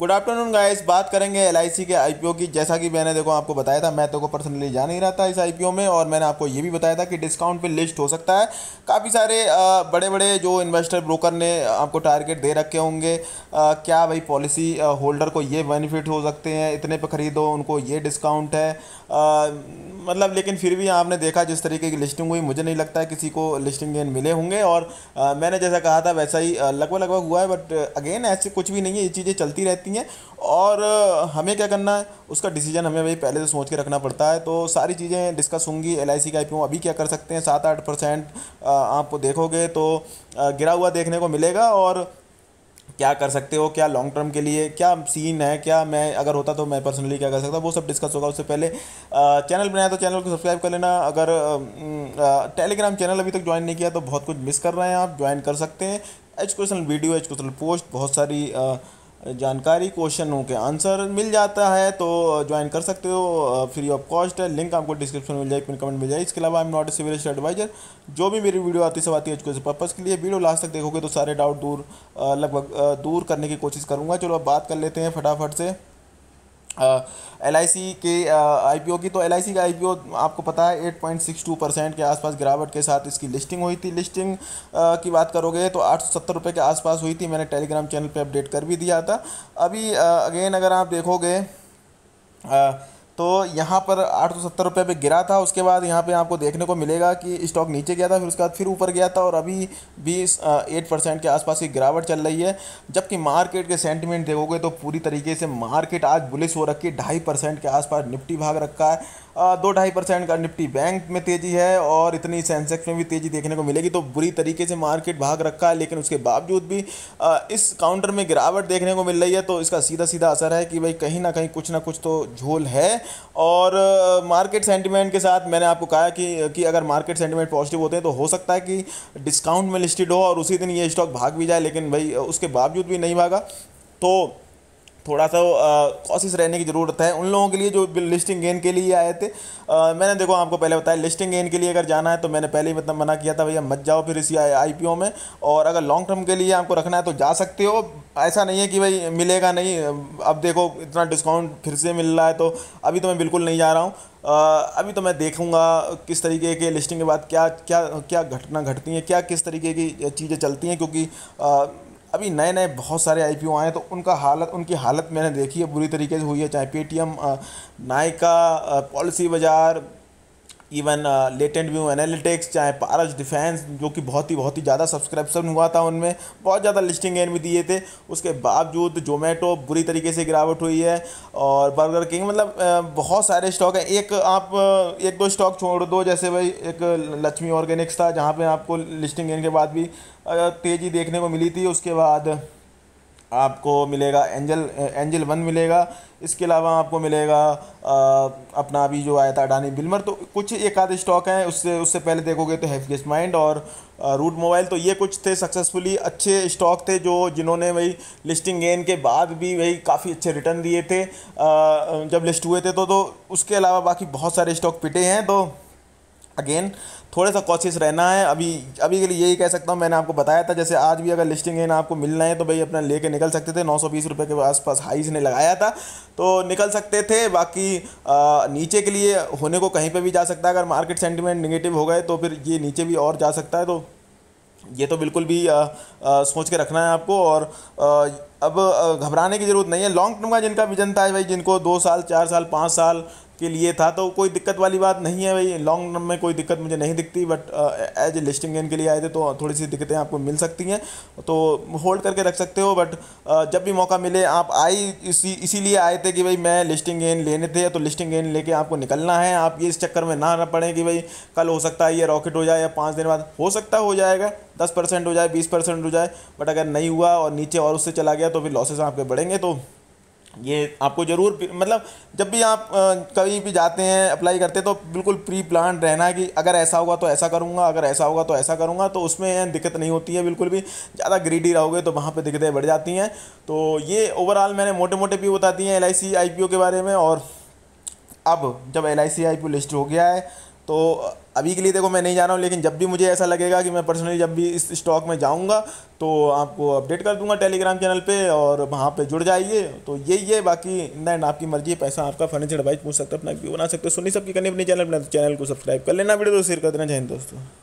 good afternoon guys बात करेंगे L के आई की जैसा कि मैंने देखो आपको बताया था मैं तो को पर्सनली जा नहीं रहा था इस आई में और मैंने आपको ये भी बताया था कि डिस्काउंट पे लिस्ट हो सकता है काफ़ी सारे बड़े बड़े जो इन्वेस्टर ब्रोकर ने आपको टारगेट दे रखे होंगे क्या भाई पॉलिसी होल्डर को ये बेनिफिट हो सकते हैं इतने पर ख़रीदो उनको ये डिस्काउंट है मतलब लेकिन फिर भी आपने देखा जिस तरीके की लिस्टिंग हुई मुझे नहीं लगता है किसी को लिस्टिंग गेन मिले होंगे और मैंने जैसा कहा था वैसा ही लगभग लगभग हुआ है बट अगेन ऐसे कुछ भी नहीं है ये चीज़ें चलती रहती सकती हैं और हमें क्या करना है उसका डिसीजन हमें भाई पहले से सोच के रखना पड़ता है तो सारी चीज़ें डिस्कस होंगी एल आई का आई अभी क्या कर सकते हैं सात आठ परसेंट आप देखोगे तो गिरा हुआ देखने को मिलेगा और क्या कर सकते हो क्या लॉन्ग टर्म के लिए क्या सीन है क्या मैं अगर होता तो मैं पर्सनली क्या कर सकता वो सब डिस्कस होगा उससे पहले चैनल बनाया तो चैनल को सब्सक्राइब कर लेना अगर टेलीग्राम चैनल अभी तक ज्वाइन नहीं किया तो बहुत कुछ मिस कर रहे हैं आप ज्वाइन कर सकते हैं एजुकेशनल वीडियो एजुकेशनल पोस्ट बहुत सारी आ, जानकारी क्वेश्चनों के आंसर मिल जाता है तो ज्वाइन कर सकते हो फ्री ऑफ कॉस्ट है लिंक आपको डिस्क्रिप्शन में मिल जाएगी कमेंट मिल जाएगी इसके अलावा I am not civil advisor जो भी मेरी वीडियो आती सब आती है एजुकेशन पर्पज़ के लिए वीडियो लास्ट तक देखोगे तो सारे डाउट दूर लगभग दूर करने की कोशिश करूँगा चलो अब बात कर लेते हैं फटाफट से एल आई सी के आई पी ओ की तो एल आई सी का आई पी ओ आपको पता है eight point six two percent के आसपास गिरावट के साथ इसकी लिस्टिंग हुई थी लिस्टिंग की बात करोगे तो आठ सौ सत्तर रुपये के आसपास हुई थी मैंने टेलीग्राम चैनल पे अपडेट कर भी दिया था अभी अगेन अगर आप देखोगे आ, तो यहाँ पर आठ सौ सत्तर रुपये पर गिरा था उसके बाद यहाँ पे आपको देखने को मिलेगा कि स्टॉक नीचे गया था फिर उसके बाद फिर ऊपर गया था और अभी भी एट परसेंट के आसपास की गिरावट चल रही है जबकि मार्केट के सेंटिमेंट देखोगे तो पूरी तरीके से मार्केट आज बुलिस हो रखी है ढाई परसेंट के आसपास निपटी भाग रखा है दो ढाई परसेंट का निफ्टी बैंक में तेज़ी है और इतनी सेंसेक्स में भी तेज़ी देखने को मिलेगी तो बुरी तरीके से मार्केट भाग रखा है लेकिन उसके बावजूद भी इस काउंटर में गिरावट देखने को मिल रही है तो इसका सीधा सीधा असर है कि भाई कहीं ना कहीं कुछ ना कुछ तो झोल है और मार्केट सेंटिमेंट के साथ मैंने आपको कहा कि, कि अगर मार्केट सेंटिमेंट पॉजिटिव होते हैं तो हो सकता है कि डिस्काउंट में लिस्टेड हो और उसी दिन ये स्टॉक भाग भी जाए लेकिन भाई उसके बावजूद भी नहीं भागा तो थोड़ा सा कोशिश रहने की ज़रूरत है उन लोगों के लिए जो लिस्टिंग गेन के लिए आए थे आ, मैंने देखो आपको पहले बताया लिस्टिंग गेन के लिए अगर जाना है तो मैंने पहले ही मतलब मना किया था भैया मत जाओ फिर इसी आई में और अगर लॉन्ग टर्म के लिए आपको रखना है तो जा सकते हो ऐसा नहीं है कि भाई मिलेगा नहीं अब देखो इतना डिस्काउंट फिर से मिल रहा है तो अभी तो मैं बिल्कुल नहीं जा रहा हूँ अभी तो मैं देखूंगा किस तरीके के लिस्टिंग के बाद क्या क्या क्या घटना घटती है क्या किस तरीके की चीज़ें चलती हैं क्योंकि अभी नए नए बहुत सारे आई आए हैं तो उनका हालत उनकी हालत मैंने देखी है बुरी तरीके से हुई है चाहे Paytm Nykaa Policybazaar even Latent View Analytics चाहे पारस डिफेंस जो कि बहुत ही बहुत ही ज़्यादा सब्सक्रिप्शन हुआ था उनमें बहुत ज़्यादा लिस्टिंग गेन भी दिए थे उसके बावजूद जोमेटो बुरी तरीके से गिरावट हुई है और बर्गर किंग मतलब uh, बहुत सारे स्टॉक हैं एक आप uh, एक दो स्टॉक छोड़ दो जैसे भाई एक लक्ष्मी ऑर्गेनिक्स था जहाँ पर आपको लिस्टिंग गेन के बाद भी uh, तेज़ी देखने को मिली थी उसके बाद आपको मिलेगा एंजल एंजल वन मिलेगा इसके अलावा आपको मिलेगा आ, अपना अभी जो आया था अडानी बिलमर तो कुछ एक आध स्टॉक हैं उससे उससे पहले देखोगे तो हैफगेस्ट माइंड और रूट मोबाइल तो ये कुछ थे सक्सेसफुली अच्छे स्टॉक थे जो जिन्होंने वही लिस्टिंग गेन के बाद भी वही काफ़ी अच्छे रिटर्न दिए थे आ, जब लिस्ट हुए थे तो, तो उसके अलावा बाकी बहुत सारे स्टॉक पिटे हैं तो अगेन थोड़ा सा कोशिश रहना है अभी अभी के लिए यही कह सकता हूँ मैंने आपको बताया था जैसे आज भी अगर लिस्टिंग ना आपको मिलना है तो भाई अपना लेके निकल सकते थे नौ सौ बीस रुपये के आसपास हाईज ने लगाया था तो निकल सकते थे बाकी आ, नीचे के लिए होने को कहीं पर भी जा सकता है अगर मार्केट सेंटिमेंट निगेटिव हो गए तो फिर ये नीचे भी और जा सकता है तो ये तो बिल्कुल भी आ, आ, सोच के रखना है आपको और आ, अब घबराने की ज़रूरत नहीं है लॉन्ग टर्म का जिनका विजन था भाई जिनको दो साल चार साल पाँच साल के लिए था तो कोई दिक्कत वाली बात नहीं है भाई लॉन्ग टर्म में कोई दिक्कत मुझे नहीं दिखती but as a listing gain के लिए आए थे तो थोड़ी सी दिक्कतें आपको मिल सकती हैं तो होल्ड करके रख सकते हो बट uh, जब भी मौका मिले आप आई इसी इसीलिए आए थे कि भाई मैं लिस्टिंग गेन लेने थे तो लिस्टिंग गेन लेके आपको निकलना है आप ये इस चक्कर में ना पड़े कि भाई कल हो सकता है ये रॉकेट हो जाए या पाँच दिन बाद हो सकता हो जाएगा दस परसेंट हो जाए बीस परसेंट हो जाए बट अगर नहीं हुआ और नीचे और उससे चला गया तो फिर लॉसेस आपके बढ़ेंगे तो ये आपको ज़रूर मतलब जब भी आप कहीं भी जाते हैं अप्लाई करते हैं तो बिल्कुल प्री प्लान रहना है कि अगर ऐसा होगा तो ऐसा करूँगा अगर ऐसा होगा तो ऐसा करूँगा तो उसमें दिक्कत नहीं होती है बिल्कुल भी ज़्यादा ग्रीडी रहोगे तो वहाँ पर दिक्कतें बढ़ जाती हैं तो ये ओवरऑल मैंने मोटे मोटे भी बता दी हैं एल आई के बारे में और अब जब एल आई लिस्ट हो गया है तो अभी के लिए देखो मैं नहीं जा रहा हूँ लेकिन जब भी मुझे ऐसा लगेगा कि मैं पर्सनली जब भी इस स्टॉक में जाऊँगा तो आपको अपडेट कर दूंगा टेलीग्राम चैनल पे और वहाँ पे जुड़ जाइए तो यही है बाकी इन एंड आपकी मर्जी है पैसा आपका फर्नीचर एडवाइस पूछ सकते हो अपना व्यू बना सकते हो सुनी सबकी करनी अपने चैनल अपने चैनल को सब्सक्राइब कर लेना वीडियो तो शेयर कर देना चाहिए दोस्तों